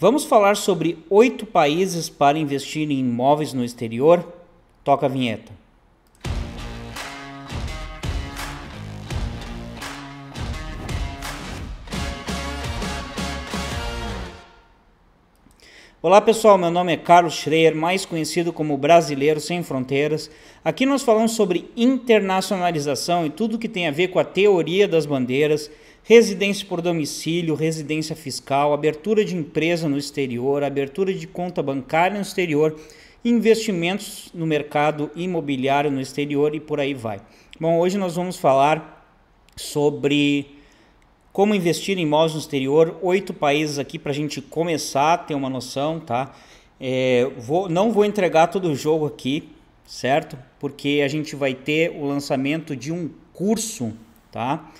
Vamos falar sobre oito países para investir em imóveis no exterior? Toca a vinheta. Olá pessoal, meu nome é Carlos Schreier, mais conhecido como Brasileiro Sem Fronteiras. Aqui nós falamos sobre internacionalização e tudo que tem a ver com a teoria das bandeiras residência por domicílio, residência fiscal, abertura de empresa no exterior, abertura de conta bancária no exterior, investimentos no mercado imobiliário no exterior e por aí vai. Bom, hoje nós vamos falar sobre como investir em imóveis no exterior, oito países aqui para a gente começar a ter uma noção, tá? É, vou, não vou entregar todo o jogo aqui, certo? Porque a gente vai ter o lançamento de um curso, tá?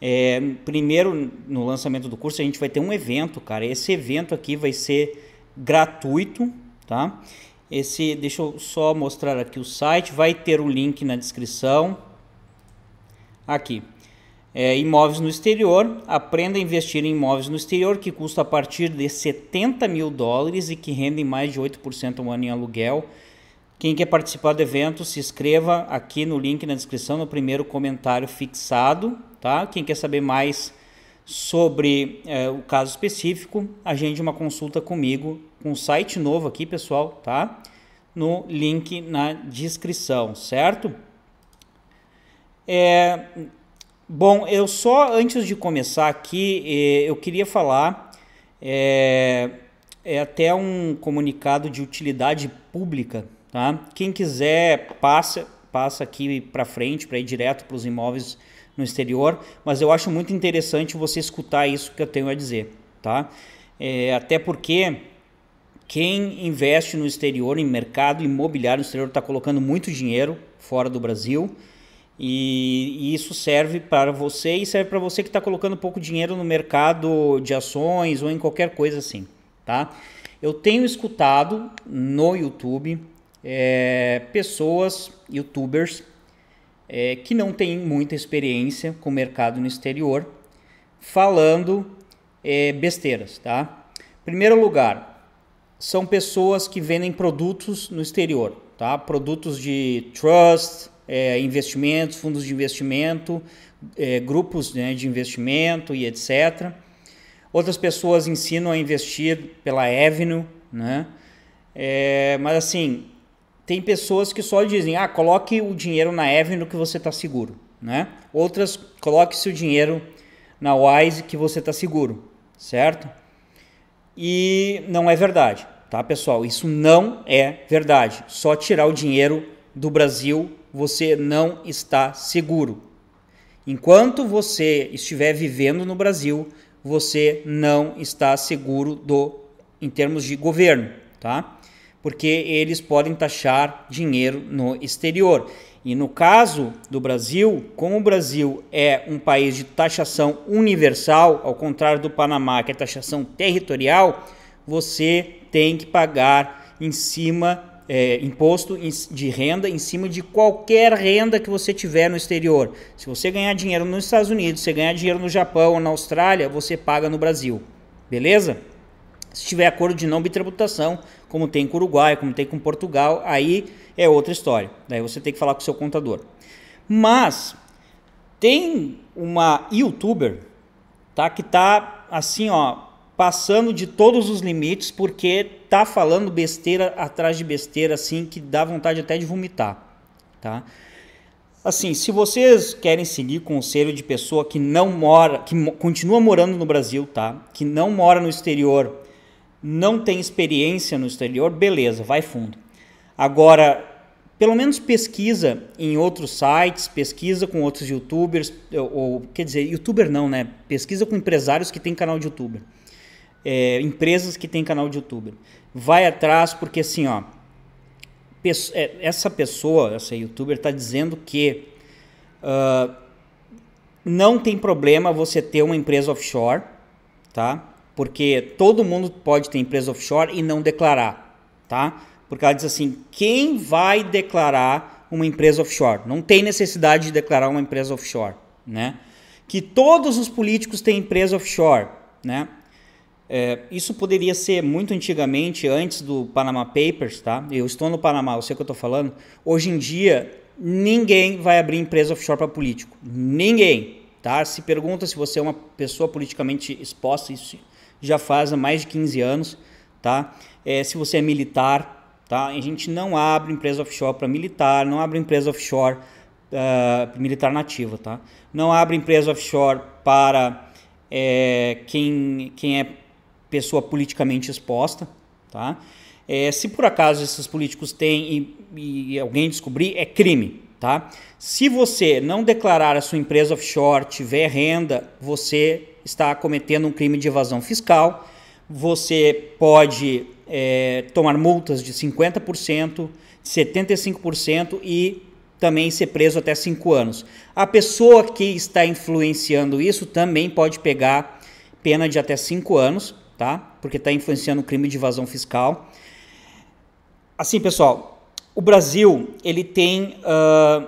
É, primeiro, no lançamento do curso, a gente vai ter um evento, cara. Esse evento aqui vai ser gratuito, tá? Esse, deixa eu só mostrar aqui o site, vai ter o link na descrição. Aqui. É, imóveis no exterior, aprenda a investir em imóveis no exterior que custa a partir de 70 mil dólares e que rendem mais de 8% ao ano em aluguel. Quem quer participar do evento, se inscreva aqui no link na descrição, no primeiro comentário fixado, Tá? Quem quer saber mais sobre é, o caso específico, agende uma consulta comigo com um site novo aqui, pessoal, tá? No link na descrição, certo? É, bom, eu só antes de começar aqui, é, eu queria falar é, é até um comunicado de utilidade pública, tá? Quem quiser passa passa aqui para frente para ir direto para os imóveis no exterior, mas eu acho muito interessante você escutar isso que eu tenho a dizer, tá? É, até porque quem investe no exterior, em mercado imobiliário no exterior, está colocando muito dinheiro fora do Brasil. E, e isso serve para você e serve para você que está colocando pouco dinheiro no mercado de ações ou em qualquer coisa assim, tá? Eu tenho escutado no YouTube é, pessoas, youtubers, é, que não tem muita experiência com o mercado no exterior, falando é, besteiras, tá? Primeiro lugar, são pessoas que vendem produtos no exterior, tá? Produtos de trust, é, investimentos, fundos de investimento, é, grupos né, de investimento e etc. Outras pessoas ensinam a investir pela Avenue, né? É, mas assim, tem pessoas que só dizem, ah, coloque o dinheiro na Avenue que você está seguro, né? Outras, coloque seu dinheiro na Wise que você está seguro, certo? E não é verdade, tá, pessoal? Isso não é verdade. Só tirar o dinheiro do Brasil, você não está seguro. Enquanto você estiver vivendo no Brasil, você não está seguro do em termos de governo, tá? porque eles podem taxar dinheiro no exterior. E no caso do Brasil, como o Brasil é um país de taxação universal, ao contrário do Panamá, que é taxação territorial, você tem que pagar em cima é, imposto de renda em cima de qualquer renda que você tiver no exterior. Se você ganhar dinheiro nos Estados Unidos, se ganhar dinheiro no Japão ou na Austrália, você paga no Brasil. Beleza? Se tiver acordo de não bitributação, como tem com o Uruguai, como tem com Portugal, aí é outra história. Daí você tem que falar com o seu contador. Mas tem uma youtuber, tá, que tá assim, ó, passando de todos os limites porque tá falando besteira atrás de besteira assim que dá vontade até de vomitar, tá? Assim, se vocês querem seguir conselho de pessoa que não mora, que continua morando no Brasil, tá? Que não mora no exterior não tem experiência no exterior, beleza, vai fundo. Agora, pelo menos pesquisa em outros sites, pesquisa com outros youtubers, ou quer dizer, youtuber não, né? Pesquisa com empresários que têm canal de youtuber. É, empresas que têm canal de youtuber. Vai atrás porque assim, ó, é, essa pessoa, essa youtuber está dizendo que uh, não tem problema você ter uma empresa offshore, tá? porque todo mundo pode ter empresa offshore e não declarar, tá? Porque ela diz assim: quem vai declarar uma empresa offshore? Não tem necessidade de declarar uma empresa offshore, né? Que todos os políticos têm empresa offshore, né? É, isso poderia ser muito antigamente, antes do Panama Papers, tá? Eu estou no Panamá, eu sei o que eu estou falando. Hoje em dia, ninguém vai abrir empresa offshore para político. Ninguém, tá? Se pergunta se você é uma pessoa politicamente exposta, isso já faz há mais de 15 anos, tá? É, se você é militar, tá? A gente não abre empresa offshore para militar, não abre empresa offshore uh, militar nativa, tá? Não abre empresa offshore para é, quem, quem é pessoa politicamente exposta, tá? É, se por acaso esses políticos têm e, e, alguém descobrir, é crime, tá? Se você não declarar a sua empresa offshore, tiver renda, você está cometendo um crime de evasão fiscal. Você pode é, tomar multas de 50%, 75% e também ser preso até 5 anos. A pessoa que está influenciando isso também pode pegar pena de até 5 anos, tá? Porque está influenciando o crime de evasão fiscal. Assim, pessoal, o Brasil ele tem uh,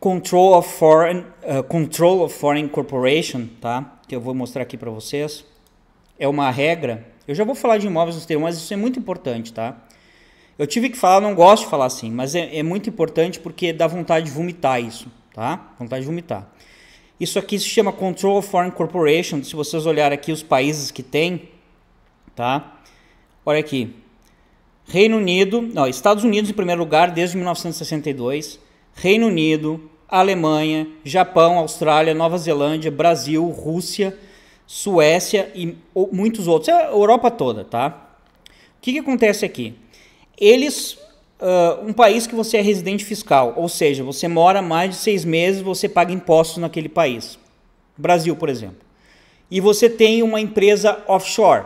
control of foreign uh, control of foreign corporation, tá? que eu vou mostrar aqui para vocês, é uma regra. Eu já vou falar de imóveis nos termos, mas isso é muito importante, tá? Eu tive que falar, não gosto de falar assim, mas é, é muito importante porque dá vontade de vomitar isso, tá? Vontade de vomitar. Isso aqui se chama Control of Foreign Corporation. Se vocês olharem aqui os países que tem, tá? Olha aqui. Reino Unido, não, Estados Unidos em primeiro lugar desde 1962, Reino Unido, Alemanha, Japão, Austrália, Nova Zelândia, Brasil, Rússia, Suécia e muitos outros. É a Europa toda, tá? O que, que acontece aqui? Eles. Uh, um país que você é residente fiscal, ou seja, você mora mais de seis meses, você paga impostos naquele país. Brasil, por exemplo. E você tem uma empresa offshore,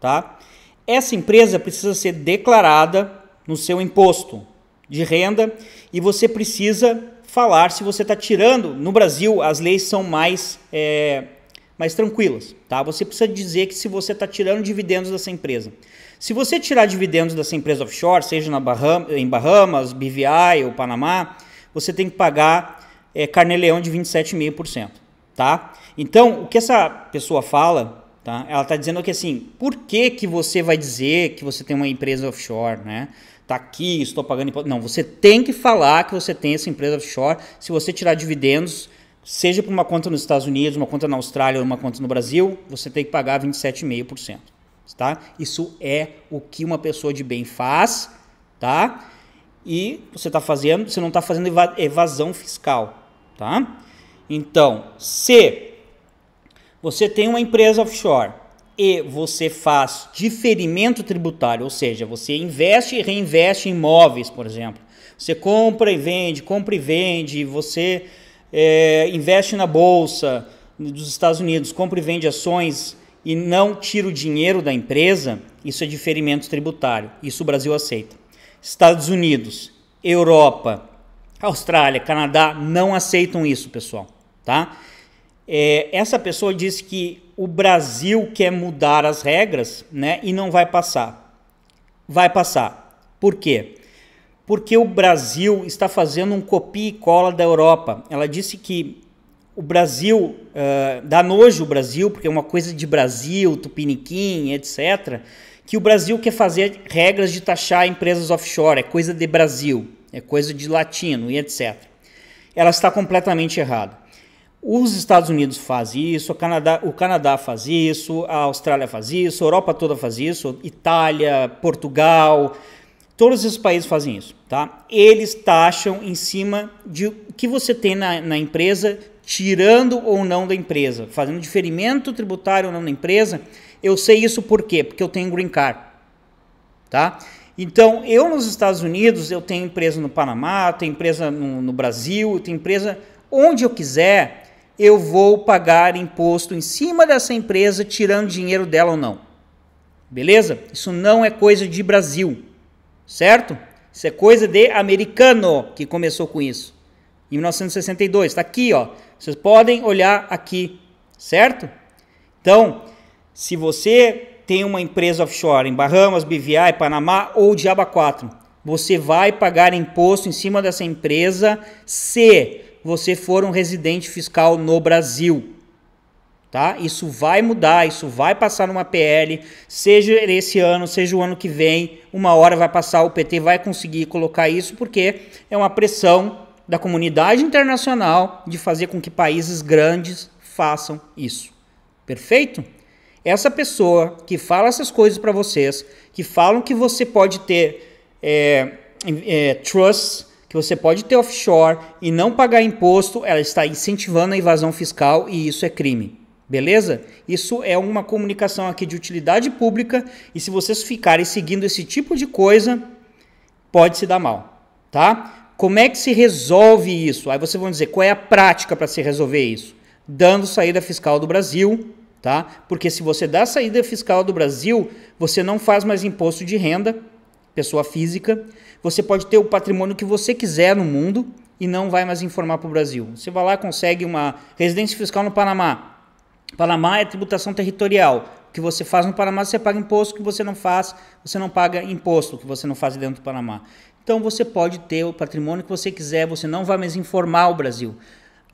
tá? Essa empresa precisa ser declarada no seu imposto de renda e você precisa falar se você está tirando. No Brasil, as leis são mais, é, mais tranquilas. Tá? Você precisa dizer que se você está tirando dividendos dessa empresa. Se você tirar dividendos dessa empresa offshore, seja na Baham em Bahamas, BVI ou Panamá, você tem que pagar é, carneleão de 27,5%. Tá? Então, o que essa pessoa fala, tá? ela está dizendo que assim, por que, que você vai dizer que você tem uma empresa offshore, né? tá aqui, estou pagando imposto. Não, você tem que falar que você tem essa empresa offshore. Se você tirar dividendos, seja para uma conta nos Estados Unidos, uma conta na Austrália ou uma conta no Brasil, você tem que pagar 27,5%. Tá? Isso é o que uma pessoa de bem faz, tá? E você está fazendo, você não está fazendo evasão fiscal, tá? Então, se você tem uma empresa offshore e você faz diferimento tributário, ou seja, você investe e reinveste em imóveis, por exemplo. Você compra e vende, compra e vende, você é, investe na bolsa dos Estados Unidos, compra e vende ações e não tira o dinheiro da empresa, isso é diferimento tributário. Isso o Brasil aceita. Estados Unidos, Europa, Austrália, Canadá não aceitam isso, pessoal, tá? é, essa pessoa disse que o Brasil quer mudar as regras né, e não vai passar. Vai passar. Por quê? Porque o Brasil está fazendo um copia e cola da Europa. Ela disse que o Brasil, uh, dá nojo o Brasil, porque é uma coisa de Brasil, tupiniquim, etc., que o Brasil quer fazer regras de taxar empresas offshore, é coisa de Brasil, é coisa de latino e etc. Ela está completamente errada. Os Estados Unidos faz isso, o Canadá, o Canadá faz isso, a Austrália faz isso, a Europa toda faz isso, Itália, Portugal, todos esses países fazem isso, tá? Eles taxam em cima de o que você tem na, na empresa, tirando ou não da empresa, fazendo diferimento tributário ou não da empresa. Eu sei isso por quê? Porque eu tenho green card, tá? Então, eu nos Estados Unidos, eu tenho empresa no Panamá, tenho empresa no, no Brasil, tenho empresa onde eu quiser, eu vou pagar imposto em cima dessa empresa, tirando dinheiro dela ou não. Beleza? Isso não é coisa de Brasil, certo? Isso é coisa de americano que começou com isso. Em 1962, está aqui, ó. Vocês podem olhar aqui, certo? Então, se você tem uma empresa offshore em Bahamas, BVI, Panamá ou Diaba 4, você vai pagar imposto em cima dessa empresa se você for um residente fiscal no Brasil. Tá? Isso vai mudar, isso vai passar numa PL, seja esse ano, seja o ano que vem, uma hora vai passar, o PT vai conseguir colocar isso, porque é uma pressão da comunidade internacional de fazer com que países grandes façam isso. Perfeito? Essa pessoa que fala essas coisas para vocês, que falam que você pode ter é, é, trust, que você pode ter offshore e não pagar imposto, ela está incentivando a evasão fiscal e isso é crime. Beleza? Isso é uma comunicação aqui de utilidade pública e se vocês ficarem seguindo esse tipo de coisa, pode se dar mal, tá? Como é que se resolve isso? Aí vocês vão dizer, qual é a prática para se resolver isso? Dando saída fiscal do Brasil, tá? Porque se você dá saída fiscal do Brasil, você não faz mais imposto de renda, pessoa física, você pode ter o patrimônio que você quiser no mundo e não vai mais informar para o Brasil. Você vai lá e consegue uma residência fiscal no Panamá. Panamá é tributação territorial. O que você faz no Panamá, você paga imposto. O que você não faz, você não paga imposto. O que você não faz dentro do Panamá. Então você pode ter o patrimônio que você quiser, você não vai mais informar o Brasil.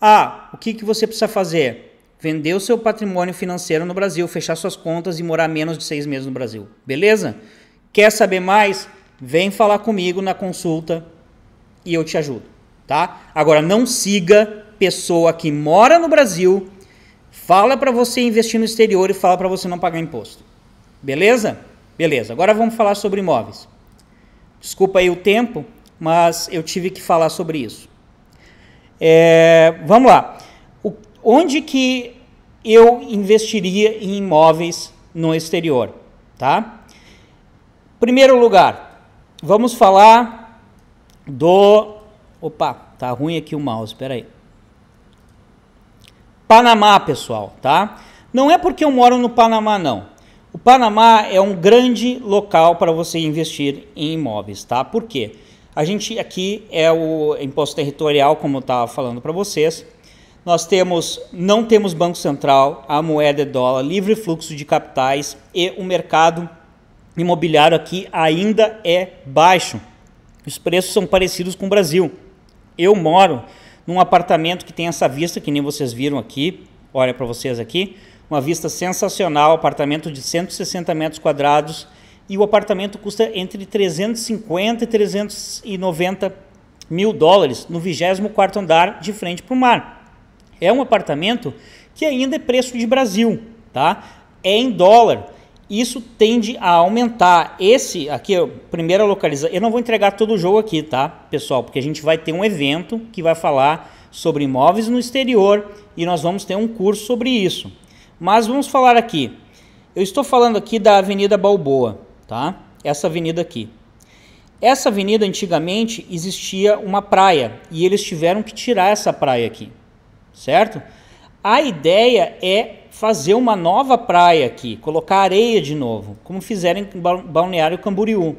Ah, o que, que você precisa fazer? Vender o seu patrimônio financeiro no Brasil, fechar suas contas e morar menos de seis meses no Brasil. Beleza? Quer saber mais? Vem falar comigo na consulta e eu te ajudo, tá? Agora não siga pessoa que mora no Brasil, fala para você investir no exterior e fala para você não pagar imposto. Beleza? Beleza. Agora vamos falar sobre imóveis. Desculpa aí o tempo, mas eu tive que falar sobre isso. É, vamos lá. O, onde que eu investiria em imóveis no exterior, tá? Primeiro lugar, vamos falar do. Opa, tá ruim aqui o mouse, peraí. Panamá, pessoal, tá? Não é porque eu moro no Panamá, não. O Panamá é um grande local para você investir em imóveis, tá? Por quê? A gente aqui é o imposto territorial, como eu estava falando para vocês. Nós temos, não temos Banco Central, a moeda é dólar, livre fluxo de capitais e o mercado imobiliário aqui ainda é baixo. Os preços são parecidos com o Brasil. Eu moro num apartamento que tem essa vista, que nem vocês viram aqui, olha para vocês aqui, uma vista sensacional, apartamento de 160 metros quadrados, e o apartamento custa entre 350 e 390 mil dólares no 24 andar de frente para o mar. É um apartamento que ainda é preço de Brasil, tá? É em dólar isso tende a aumentar. Esse aqui, primeira localização, eu não vou entregar todo o jogo aqui, tá, pessoal? Porque a gente vai ter um evento que vai falar sobre imóveis no exterior e nós vamos ter um curso sobre isso. Mas vamos falar aqui. Eu estou falando aqui da Avenida Balboa, tá? Essa avenida aqui. Essa avenida antigamente existia uma praia e eles tiveram que tirar essa praia aqui, certo? A ideia é fazer uma nova praia aqui, colocar areia de novo, como fizeram em Balneário Camboriú.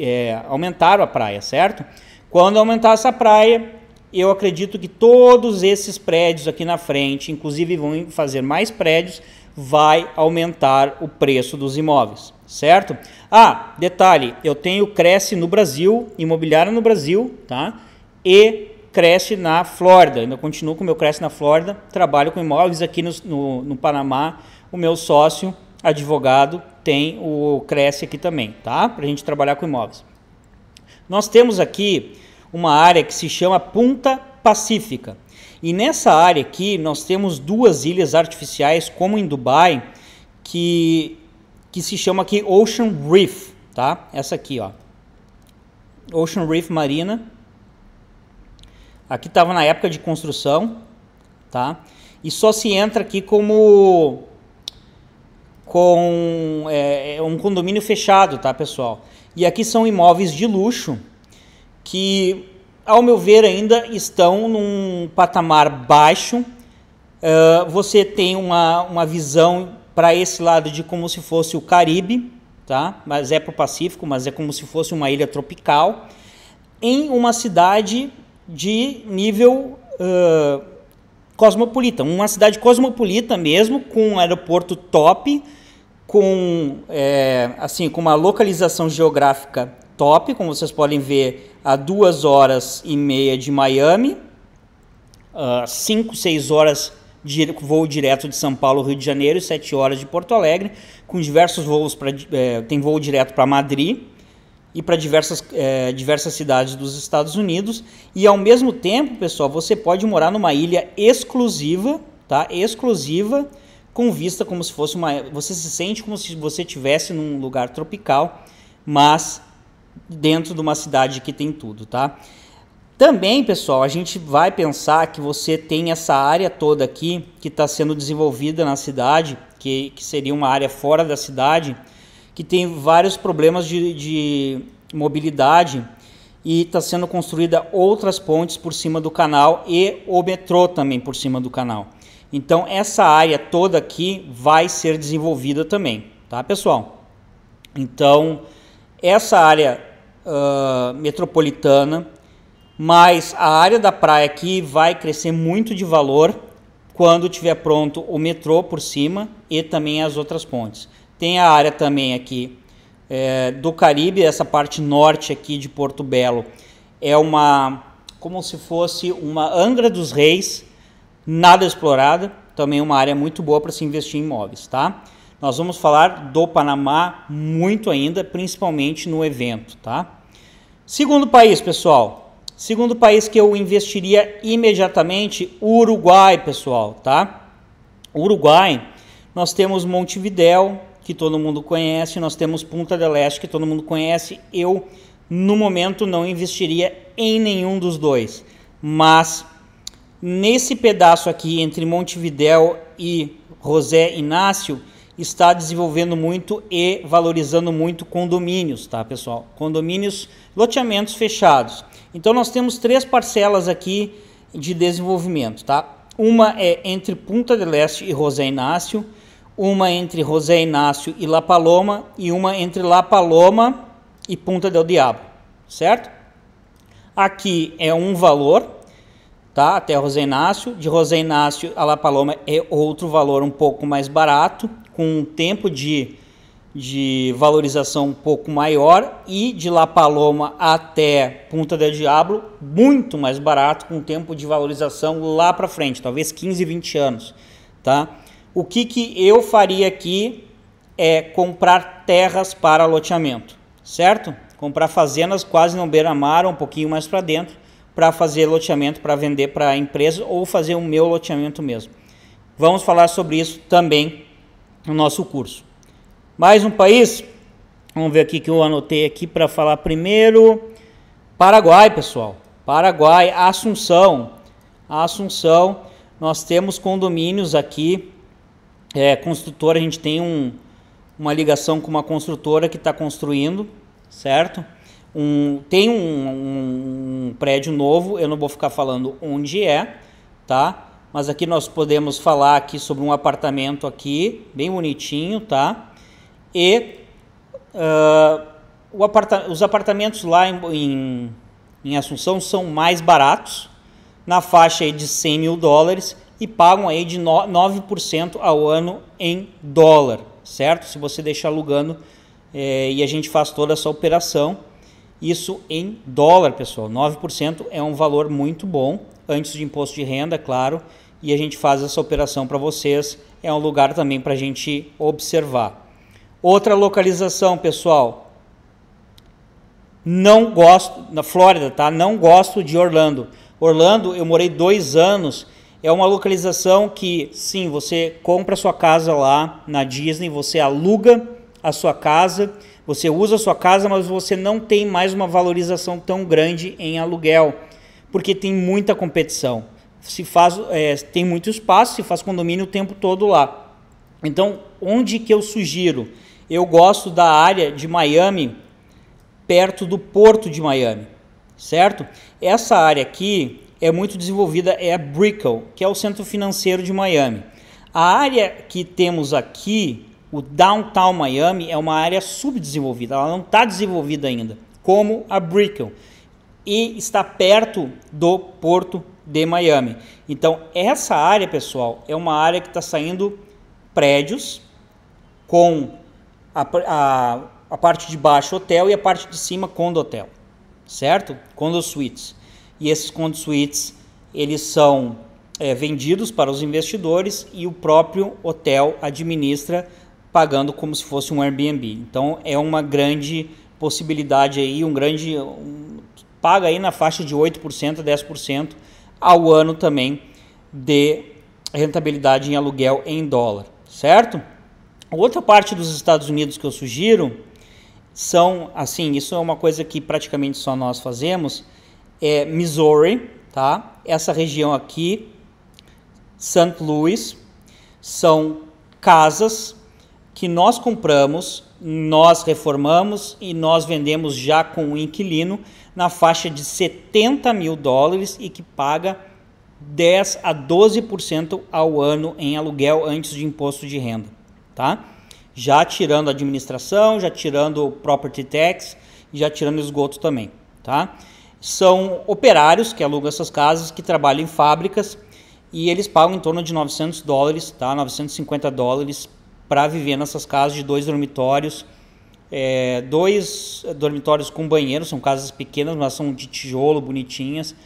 É, aumentaram a praia, certo? Quando aumentar essa praia, eu acredito que todos esses prédios aqui na frente, inclusive vão fazer mais prédios, vai aumentar o preço dos imóveis, certo? Ah, detalhe, eu tenho Cresce no Brasil, imobiliária no Brasil, tá? E cresce na Flórida. Ainda continuo com o meu cresce na Flórida, trabalho com imóveis aqui no, no, no Panamá. O meu sócio, advogado, tem o cresce aqui também, tá? Para a gente trabalhar com imóveis. Nós temos aqui uma área que se chama Punta Pacífica. E nessa área aqui nós temos duas ilhas artificiais, como em Dubai, que, que se chama aqui Ocean Reef, tá? Essa aqui, ó. Ocean Reef Marina, Aqui estava na época de construção, tá? E só se entra aqui como com é, é, um condomínio fechado, tá, pessoal? E aqui são imóveis de luxo que, ao meu ver, ainda estão num patamar baixo. Uh, você tem uma, uma visão para esse lado de como se fosse o Caribe, tá? Mas é para o Pacífico, mas é como se fosse uma ilha tropical em uma cidade de nível uh, cosmopolita, uma cidade cosmopolita mesmo, com um aeroporto top, com é, assim com uma localização geográfica top, como vocês podem ver, a duas horas e meia de Miami, uh, cinco, seis horas de voo direto de São Paulo, Rio de Janeiro, e sete horas de Porto Alegre, com diversos voos para é, tem voo direto para Madrid e para diversas, é, diversas cidades dos Estados Unidos. E ao mesmo tempo, pessoal, você pode morar numa ilha exclusiva, tá? Exclusiva, com vista como se fosse uma. Você se sente como se você estivesse num lugar tropical, mas dentro de uma cidade que tem tudo, tá? Também, pessoal, a gente vai pensar que você tem essa área toda aqui que está sendo desenvolvida na cidade, que, que seria uma área fora da cidade, que tem vários problemas de, de mobilidade e está sendo construída outras pontes por cima do canal e o metrô também por cima do canal. Então essa área toda aqui vai ser desenvolvida também, tá pessoal? Então essa área uh, metropolitana mas a área da praia aqui vai crescer muito de valor quando tiver pronto o metrô por cima e também as outras pontes. Tem a área também aqui é, do Caribe, essa parte norte aqui de Porto Belo. É uma, como se fosse uma Angra dos Reis, nada explorada. Também uma área muito boa para se investir em imóveis, tá? Nós vamos falar do Panamá muito ainda, principalmente no evento, tá? Segundo país, pessoal. Segundo país que eu investiria imediatamente, Uruguai, pessoal, tá? Uruguai, nós temos Montevidéu, que todo mundo conhece, nós temos Punta del Este, que todo mundo conhece. Eu, no momento, não investiria em nenhum dos dois. Mas nesse pedaço aqui, entre Montevidéu e José Inácio, está desenvolvendo muito e valorizando muito condomínios, tá, pessoal? Condomínios, loteamentos fechados. Então nós temos três parcelas aqui de desenvolvimento, tá? Uma é entre Punta del Este e José Inácio, uma entre José Inácio e La Paloma e uma entre La Paloma e Punta del Diabo, certo? Aqui é um valor, tá? Até José Inácio, de José Inácio a La Paloma é outro valor um pouco mais barato, com um tempo de, de valorização um pouco maior e de La Paloma até Punta del Diablo muito mais barato, com um tempo de valorização lá para frente, talvez 15, 20 anos, tá? o que, que eu faria aqui é comprar terras para loteamento, certo? Comprar fazendas quase no beira-mar, um pouquinho mais para dentro, para fazer loteamento, para vender para empresa ou fazer o meu loteamento mesmo. Vamos falar sobre isso também no nosso curso. Mais um país? Vamos ver aqui que eu anotei aqui para falar primeiro. Paraguai, pessoal. Paraguai, Assunção. Assunção, nós temos condomínios aqui é, construtora, a gente tem um, uma ligação com uma construtora que está construindo, certo? Um, tem um, um, um, prédio novo, eu não vou ficar falando onde é, tá? Mas aqui nós podemos falar aqui sobre um apartamento aqui, bem bonitinho, tá? E uh, o aparta os apartamentos lá em, em, em Assunção são mais baratos, na faixa de 100 mil dólares, e pagam aí de 9% ao ano em dólar, certo? Se você deixar alugando é, e a gente faz toda essa operação, isso em dólar, pessoal. 9% é um valor muito bom, antes de imposto de renda, é claro, e a gente faz essa operação para vocês. É um lugar também para a gente observar. Outra localização, pessoal. Não gosto, na Flórida, tá? Não gosto de Orlando. Orlando, eu morei dois anos é uma localização que, sim, você compra sua casa lá na Disney, você aluga a sua casa, você usa a sua casa, mas você não tem mais uma valorização tão grande em aluguel, porque tem muita competição. Se faz, é, tem muito espaço, se faz condomínio o tempo todo lá. Então, onde que eu sugiro? Eu gosto da área de Miami, perto do porto de Miami, certo? Essa área aqui, é muito desenvolvida é a Brickell, que é o centro financeiro de Miami. A área que temos aqui, o Downtown Miami, é uma área subdesenvolvida, ela não está desenvolvida ainda, como a Brickell, e está perto do porto de Miami. Então, essa área, pessoal, é uma área que está saindo prédios com a, a, a, parte de baixo hotel e a parte de cima condo hotel, certo? Condo suítes e esses conduítes eles são é, vendidos para os investidores e o próprio hotel administra pagando como se fosse um Airbnb. Então é uma grande possibilidade aí, um grande um, paga aí na faixa de 8% a 10% ao ano também de rentabilidade em aluguel em dólar, certo? Outra parte dos Estados Unidos que eu sugiro são, assim, isso é uma coisa que praticamente só nós fazemos, é Missouri, tá? Essa região aqui, St. Louis, são casas que nós compramos, nós reformamos e nós vendemos já com o inquilino na faixa de 70 mil dólares e que paga 10 a 12% ao ano em aluguel antes de imposto de renda, tá? Já tirando a administração, já tirando o property tax, já tirando esgoto também, tá? são operários que alugam essas casas, que trabalham em fábricas e eles pagam em torno de 900 dólares, tá? 950 dólares para viver nessas casas de dois dormitórios, é, dois dormitórios com banheiro, são casas pequenas, mas são de tijolo, bonitinhas.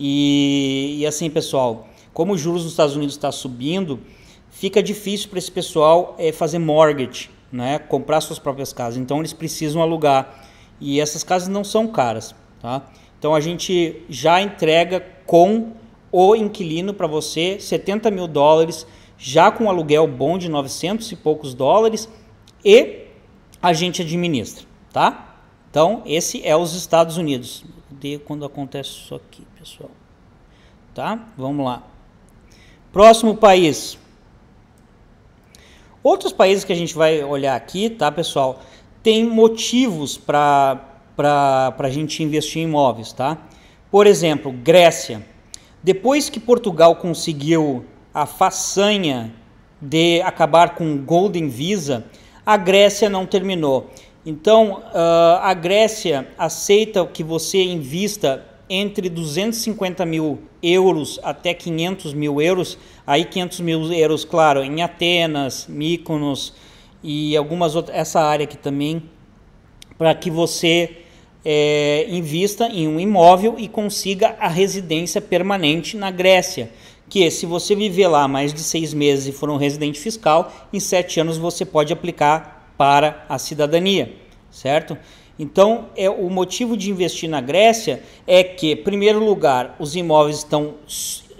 E, e assim, pessoal, como os juros nos Estados Unidos está subindo, fica difícil para esse pessoal é, fazer mortgage, né? comprar suas próprias casas. Então eles precisam alugar. E essas casas não são caras, tá? Então a gente já entrega com o inquilino para você 70 mil dólares, já com um aluguel bom de 900 e poucos dólares e a gente administra, tá? Então esse é os Estados Unidos. De quando acontece isso aqui, pessoal. Tá? Vamos lá. Próximo país. Outros países que a gente vai olhar aqui, tá, pessoal? Tem motivos para para a gente investir em imóveis, tá? Por exemplo, Grécia. Depois que Portugal conseguiu a façanha de acabar com o Golden Visa, a Grécia não terminou. Então, ah, a Grécia aceita que você invista entre 250 mil euros até 500 mil euros. Aí 500 mil euros, claro, em Atenas, Mykonos e algumas outras, essa área aqui também, para que você é, invista em um imóvel e consiga a residência permanente na Grécia. Que se você viver lá mais de seis meses e for um residente fiscal, em sete anos você pode aplicar para a cidadania, certo? Então, é, o motivo de investir na Grécia é que, em primeiro lugar, os imóveis estão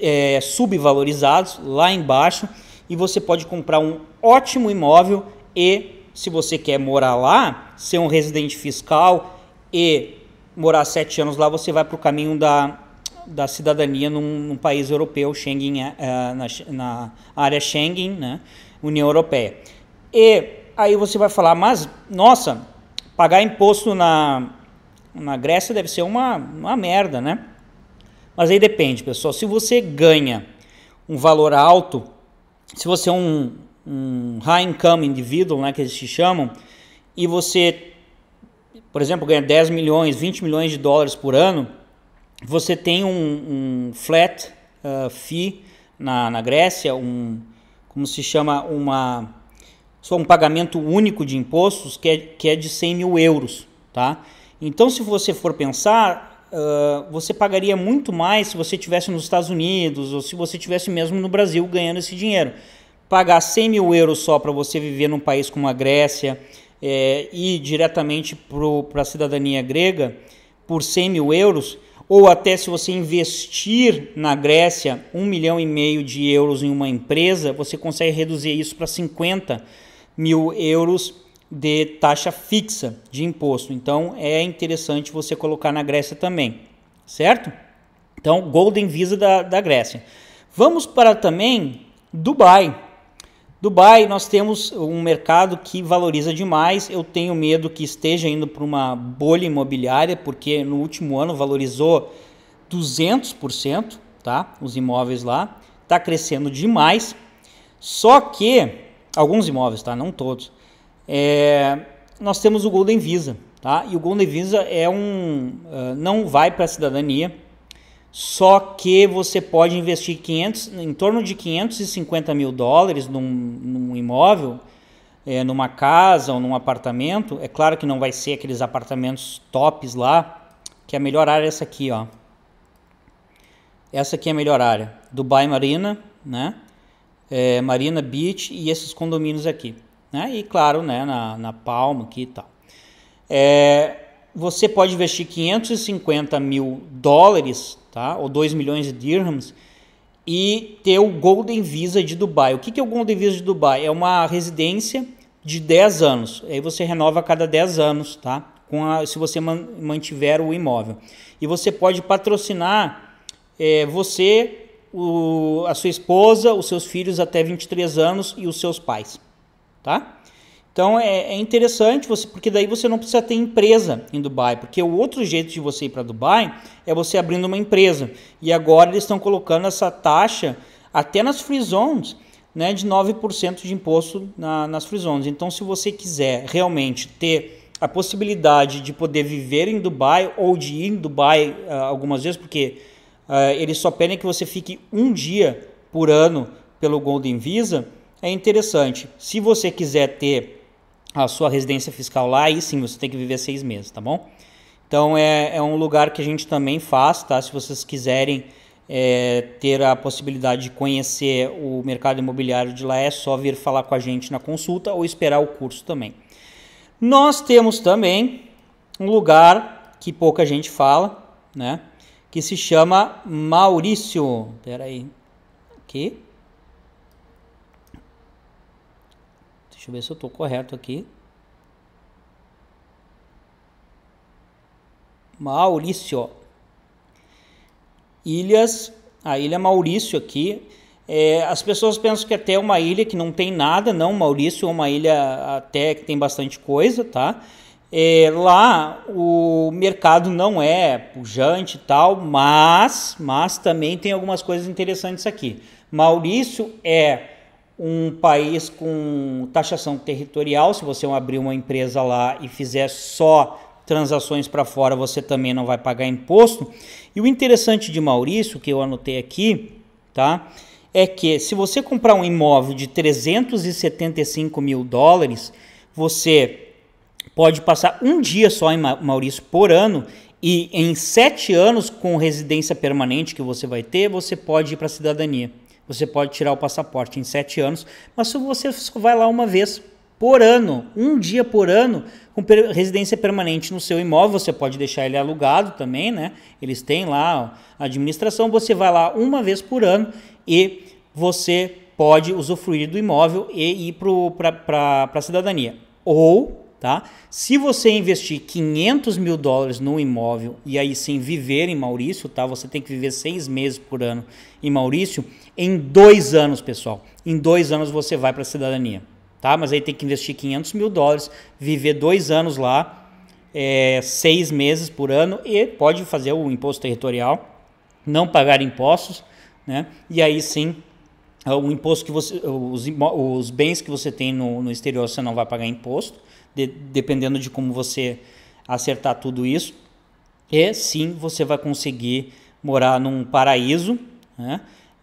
é, subvalorizados lá embaixo e você pode comprar um ótimo imóvel e, se você quer morar lá, ser um residente fiscal, e morar sete anos lá, você vai para o caminho da, da cidadania num, num país europeu, Schengen, uh, na, na, área Schengen, né? União Europeia. E aí você vai falar, mas, nossa, pagar imposto na, na Grécia deve ser uma, uma merda, né? Mas aí depende, pessoal. Se você ganha um valor alto, se você é um, um high income individual, né, que eles se chamam, e você por exemplo, ganha 10 milhões, 20 milhões de dólares por ano, você tem um, um flat uh, fee na, na Grécia, um, como se chama, uma, só um pagamento único de impostos que é, que é de 100 mil euros. Tá? Então, se você for pensar, uh, você pagaria muito mais se você tivesse nos Estados Unidos ou se você tivesse mesmo no Brasil ganhando esse dinheiro. Pagar 100 mil euros só para você viver num país como a Grécia, é, ir diretamente para a cidadania grega por 100 mil euros, ou até se você investir na Grécia um milhão e meio de euros em uma empresa, você consegue reduzir isso para 50 mil euros de taxa fixa de imposto. Então é interessante você colocar na Grécia também, certo? Então, Golden Visa da, da Grécia. Vamos para também Dubai. Dubai, nós temos um mercado que valoriza demais. Eu tenho medo que esteja indo para uma bolha imobiliária, porque no último ano valorizou 200%, tá? Os imóveis lá. Está crescendo demais. Só que, alguns imóveis, tá? Não todos. É, nós temos o Golden Visa, tá? E o Golden Visa é um. Uh, não vai para a cidadania só que você pode investir 500, em torno de 550 mil dólares num, num imóvel, é, numa casa ou num apartamento. É claro que não vai ser aqueles apartamentos tops lá, que é a melhor área é essa aqui, ó. Essa aqui é a melhor área. Dubai Marina, né? É, Marina Beach e esses condomínios aqui. Né? E claro, né, na, na Palma aqui e tal. É, você pode investir 550 mil dólares, tá? ou 2 milhões de dirhams, e ter o Golden Visa de Dubai. O que, é o Golden Visa de Dubai? É uma residência de 10 anos. Aí você renova a cada 10 anos, tá? Com a, se você mantiver o imóvel. E você pode patrocinar é, você, o, a sua esposa, os seus filhos até 23 anos e os seus pais, tá? Então é, é interessante você, porque daí você não precisa ter empresa em Dubai, porque o outro jeito de você ir para Dubai é você abrindo uma empresa. E agora eles estão colocando essa taxa até nas free zones, né, de 9% de imposto na, nas free zones. Então se você quiser realmente ter a possibilidade de poder viver em Dubai ou de ir em Dubai uh, algumas vezes, porque uh, eles só pedem que você fique um dia por ano pelo Golden Visa, é interessante. Se você quiser ter a sua residência fiscal lá, aí sim você tem que viver seis meses, tá bom? Então é, é um lugar que a gente também faz, tá? Se vocês quiserem é, ter a possibilidade de conhecer o mercado imobiliário de lá, é só vir falar com a gente na consulta ou esperar o curso também. Nós temos também um lugar que pouca gente fala, né? Que se chama Maurício. Pera aí. Aqui. Deixa eu ver se eu estou correto aqui. Maurício. Ilhas, a ilha Maurício aqui. É, as pessoas pensam que é até é uma ilha que não tem nada, não. Maurício é uma ilha até que tem bastante coisa, tá? É, lá o mercado não é pujante e tal, mas, mas também tem algumas coisas interessantes aqui. Maurício é um país com taxação territorial, se você abrir uma empresa lá e fizer só transações para fora, você também não vai pagar imposto. E o interessante de Maurício, que eu anotei aqui, tá? É que se você comprar um imóvel de 375 mil dólares, você pode passar um dia só em Maurício por ano e em sete anos com residência permanente que você vai ter, você pode ir para a cidadania você pode tirar o passaporte em sete anos, mas se você só vai lá uma vez por ano, um dia por ano, com residência permanente no seu imóvel, você pode deixar ele alugado também, né? Eles têm lá a administração, você vai lá uma vez por ano e você pode usufruir do imóvel e ir para a cidadania. Ou Tá? Se você investir 500 mil dólares no imóvel e aí sim viver em Maurício, tá? Você tem que viver seis meses por ano em Maurício. Em dois anos, pessoal, em dois anos você vai para a cidadania, tá? Mas aí tem que investir 500 mil dólares, viver dois anos lá, é, seis meses por ano e pode fazer o imposto territorial, não pagar impostos, né? E aí sim o imposto que você, os, os bens que você tem no, no exterior você não vai pagar imposto de, dependendo de como você acertar tudo isso. E sim, você vai conseguir morar num paraíso, né?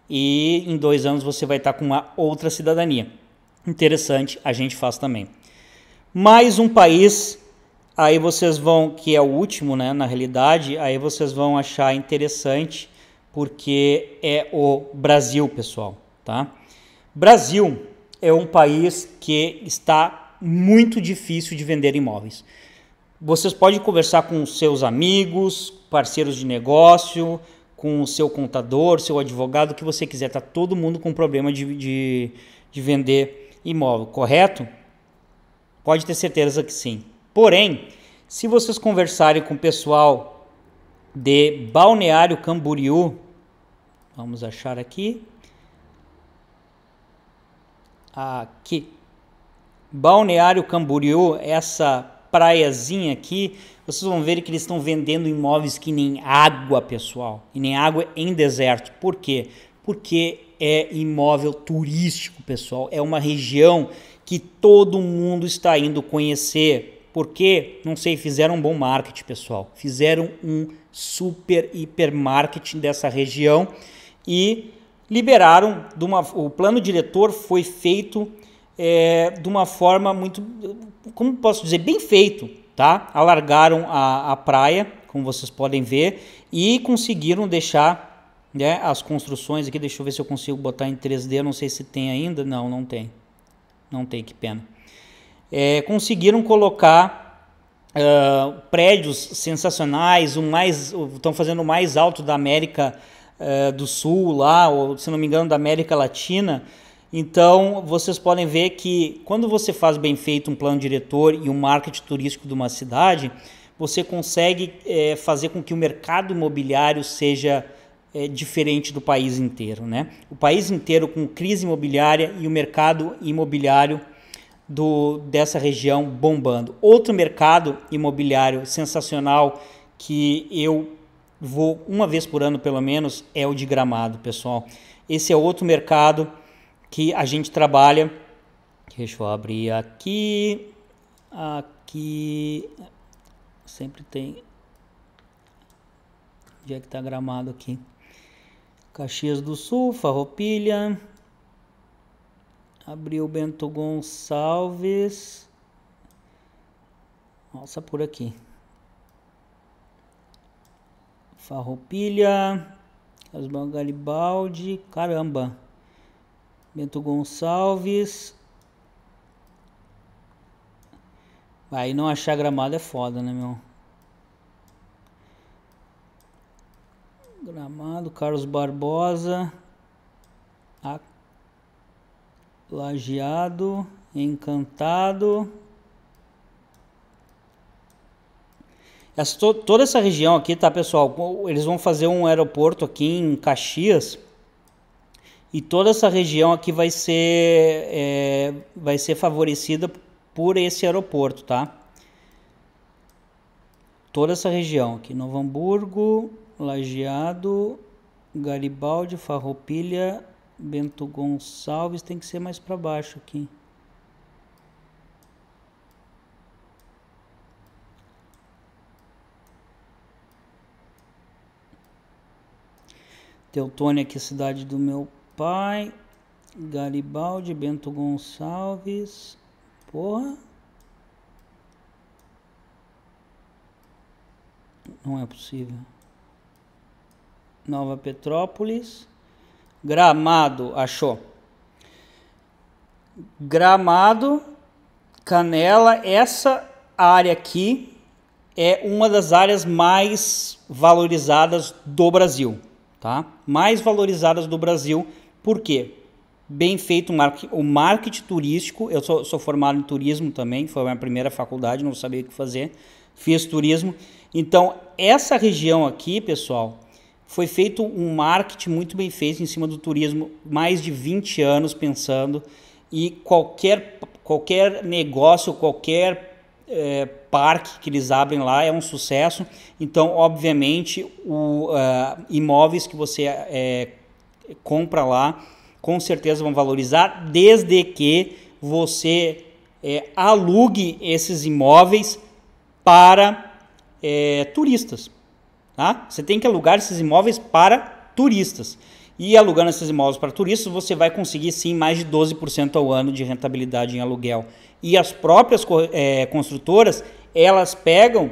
E em dois anos você vai estar com uma outra cidadania. Interessante, a gente faz também. Mais um país, aí vocês vão, que é o último, né? Na realidade, aí vocês vão achar interessante, porque é o Brasil, pessoal, tá? Brasil é um país que está muito difícil de vender imóveis. Vocês podem conversar com seus amigos, parceiros de negócio, com o seu contador, seu advogado, o que você quiser. Está todo mundo com problema de, de, de vender imóvel, correto? Pode ter certeza que sim. Porém, se vocês conversarem com o pessoal de Balneário Camboriú, vamos achar aqui. Aqui. Balneário Camboriú, essa praiazinha aqui, vocês vão ver que eles estão vendendo imóveis que nem água, pessoal, e nem água é em deserto. Por quê? Porque é imóvel turístico, pessoal. É uma região que todo mundo está indo conhecer. Porque, não sei, fizeram um bom marketing, pessoal. Fizeram um super hiper marketing dessa região e liberaram de uma, o plano diretor foi feito é, de uma forma muito, como posso dizer, bem feito, tá? Alargaram a, a praia, como vocês podem ver, e conseguiram deixar né, as construções aqui. Deixa eu ver se eu consigo botar em 3D, não sei se tem ainda. Não, não tem. Não tem, que pena. É, conseguiram colocar Uh, prédios sensacionais, o mais, estão fazendo o mais alto da América uh, do Sul lá, ou se não me engano da América Latina, então, vocês podem ver que quando você faz bem feito um plano diretor e um marketing turístico de uma cidade, você consegue é, fazer com que o mercado imobiliário seja é, diferente do país inteiro. Né? O país inteiro com crise imobiliária e o mercado imobiliário do, dessa região bombando. Outro mercado imobiliário sensacional que eu vou uma vez por ano pelo menos é o de Gramado, pessoal. Esse é outro mercado que a gente trabalha. Deixa eu abrir aqui. Aqui sempre tem. Onde é que tá gramado aqui? Caxias do Sul, Farroupilha. Abriu Bento Gonçalves. Nossa, por aqui. Farroupilha, Osmão Garibaldi, caramba. Bento Gonçalves. Aí não achar gramado é foda, né, meu? Gramado, Carlos Barbosa. A... Lajeado, Encantado. Essa, toda essa região aqui, tá, pessoal? Eles vão fazer um aeroporto aqui em Caxias e toda essa região aqui vai ser, é, vai ser favorecida por esse aeroporto, tá? Toda essa região aqui, Novo Hamburgo, Lajeado, Garibaldi, Farroupilha, Bento Gonçalves, tem que ser mais para baixo aqui. Teutônia, que é a cidade do meu pai Garibaldi, Bento Gonçalves. Porra. Não é possível. Nova Petrópolis. Gramado, achou. Gramado, Canela, essa área aqui é uma das áreas mais valorizadas do Brasil, tá? Mais valorizadas do Brasil por quê? Bem feito o marketing turístico. Eu sou, sou formado em turismo também, foi a minha primeira faculdade, não sabia o que fazer. Fiz turismo. Então, essa região aqui, pessoal, foi feito um marketing muito bem feito em cima do turismo, mais de 20 anos pensando, e qualquer, qualquer negócio, qualquer é, parque que eles abrem lá é um sucesso. Então, obviamente, o, uh, imóveis que você eh, compra lá, com certeza vão valorizar, desde que você é, alugue esses imóveis para é, turistas. Tá? Você tem que alugar esses imóveis para turistas. E alugando esses imóveis para turistas, você vai conseguir sim mais de 12% ao ano de rentabilidade em aluguel. E as próprias é, construtoras, elas pegam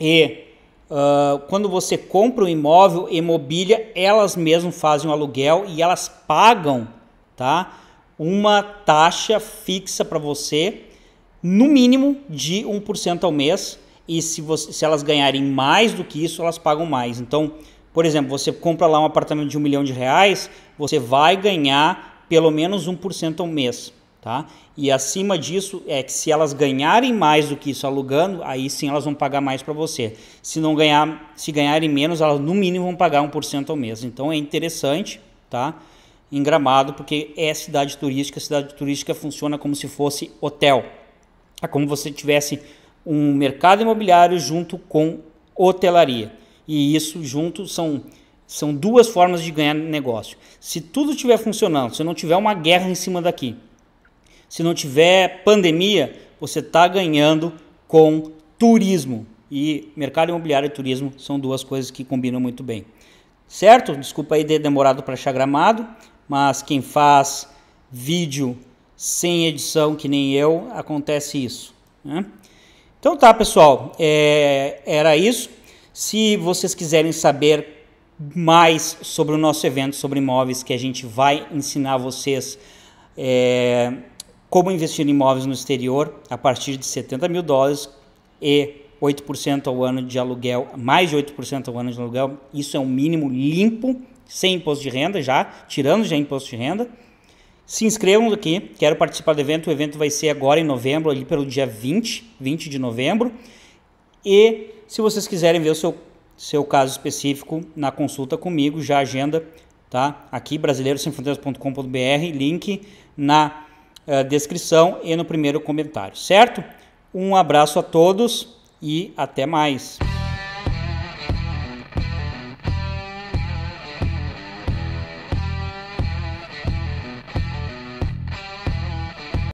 e Uh, quando você compra um imóvel e mobília, elas mesmas fazem o aluguel e elas pagam, tá? Uma taxa fixa para você, no mínimo de 1% ao mês. E se, você, se elas ganharem mais do que isso, elas pagam mais. Então, por exemplo, você compra lá um apartamento de um milhão de reais, você vai ganhar pelo menos 1% ao mês. Tá? E acima disso é que se elas ganharem mais do que isso alugando, aí sim elas vão pagar mais para você. Se não ganhar, se ganharem menos, elas no mínimo vão pagar 1% ao mês. Então é interessante, tá? Em Gramado, porque é cidade turística, cidade turística funciona como se fosse hotel. É como você tivesse um mercado imobiliário junto com hotelaria. E isso junto são são duas formas de ganhar negócio. Se tudo estiver funcionando, se não tiver uma guerra em cima daqui, se não tiver pandemia, você está ganhando com turismo. E mercado imobiliário e turismo são duas coisas que combinam muito bem. Certo? Desculpa aí ter demorado para achar gramado, mas quem faz vídeo sem edição, que nem eu, acontece isso. Né? Então tá, pessoal, é, era isso. Se vocês quiserem saber mais sobre o nosso evento sobre imóveis, que a gente vai ensinar vocês é, como investir em imóveis no exterior a partir de 70 mil dólares e 8% ao ano de aluguel, mais de 8% ao ano de aluguel, isso é um mínimo limpo, sem imposto de renda já, tirando já imposto de renda. Se inscrevam aqui, quero participar do evento, o evento vai ser agora em novembro, ali pelo dia 20, 20 de novembro. E se vocês quiserem ver o seu, seu caso específico na consulta comigo, já agenda, tá? Aqui, brasileirosemfronteiras.com.br, link na eh, descrição e no primeiro comentário, certo? Um abraço a todos e até mais.